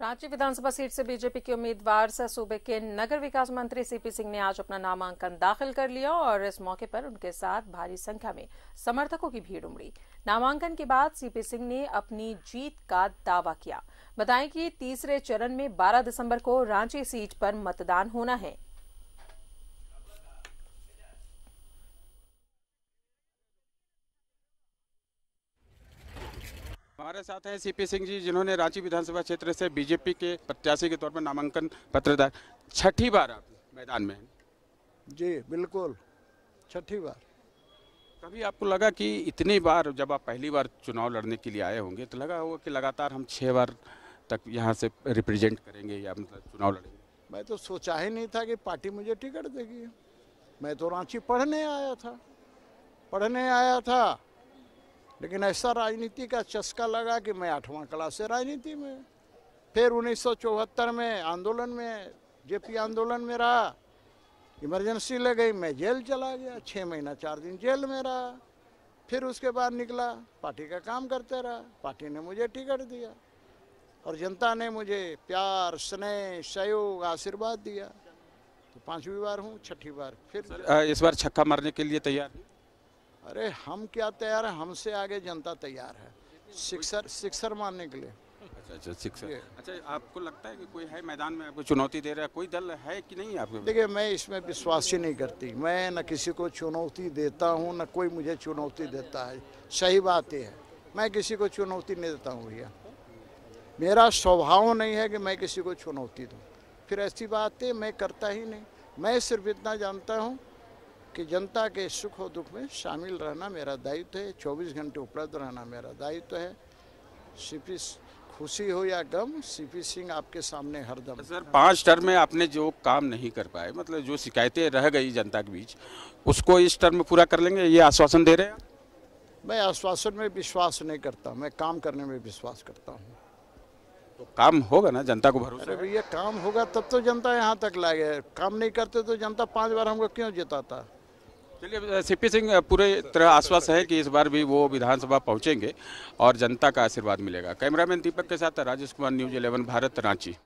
रांची विधानसभा सीट से बीजेपी के उम्मीदवार सह सूबे के नगर विकास मंत्री सीपी सिंह ने आज अपना नामांकन दाखिल कर लिया और इस मौके पर उनके साथ भारी संख्या में समर्थकों की भीड़ उमड़ी नामांकन के बाद सीपी सिंह ने अपनी जीत का दावा किया बताएं कि तीसरे चरण में 12 दिसंबर को रांची सीट पर मतदान होना है हमारे साथ हैं सीपी सिंह जी जिन्होंने रांची विधानसभा क्षेत्र से बीजेपी के प्रत्याशी के तौर पर नामांकन पत्र दाखिल छठी बार आप मैदान में जी बिल्कुल छठी बार कभी आपको लगा कि इतनी बार जब आप पहली बार चुनाव लड़ने के लिए आए होंगे तो लगा होगा कि लगातार हम छः बार तक यहाँ से रिप्रेजेंट करेंगे या मतलब चुनाव लड़ेंगे मैं तो सोचा ही नहीं था कि पार्टी मुझे टिकट देगी मैं तो रांची पढ़ने आया था पढ़ने आया था लेकिन ऐसा राजनीति का चस्का लगा कि मैं आठवां क्लास से राजनीति में फिर उन्नीस में आंदोलन में जेपी आंदोलन में रहा इमरजेंसी ले गई मैं जेल चला गया छः महीना चार दिन जेल में रहा फिर उसके बाद निकला पार्टी का काम करते रहा पार्टी ने मुझे टिकट दिया और जनता ने मुझे प्यार स्नेह सहयोग आशीर्वाद दिया तो पांचवी बार हूँ छठी बार फिर इस बार छक्का मारने के लिए तैयार अरे हम क्या तैयार है हमसे आगे जनता तैयार है सिक्सर सिक्सर मारने के लिए अच्छा अच्छा सिक्सर अच्छा आपको लगता है कि कोई है मैदान में आपको चुनौती दे रहा है कोई दल है कि नहीं आपको देखिए मैं इसमें विश्वास ही नहीं करती मैं न किसी को चुनौती देता हूँ न कोई मुझे चुनौती देता है सही बात यह है मैं किसी को चुनौती नहीं देता हूँ भैया मेरा स्वभाव नहीं है कि मैं किसी को चुनौती दूँ फिर ऐसी बात मैं करता ही नहीं मैं सिर्फ इतना जानता हूँ कि जनता के सुख और दुख में शामिल रहना मेरा दायित्व है चौबीस घंटे उपलब्ध रहना मेरा दायित्व है सीपी खुशी हो या गम सीपी सिंह आपके सामने हरदम सर पाँच टर्म में आपने जो काम नहीं कर पाए मतलब जो शिकायतें रह गई जनता के बीच उसको इस टर्म में पूरा कर लेंगे ये आश्वासन दे रहे हैं मैं आश्वासन में विश्वास नहीं करता मैं काम करने में विश्वास करता हूँ तो काम होगा ना जनता को भरोसा भैया काम होगा तब तो जनता यहाँ तक लाए काम नहीं करते तो जनता पांच बार हमको क्यों जिताता चलिए सीपी सिंह पूरे तरह आश्वास है कि इस बार भी वो विधानसभा पहुंचेंगे और जनता का आशीर्वाद मिलेगा कैमरामैन दीपक के साथ राजेश कुमार न्यूज 11 भारत रांची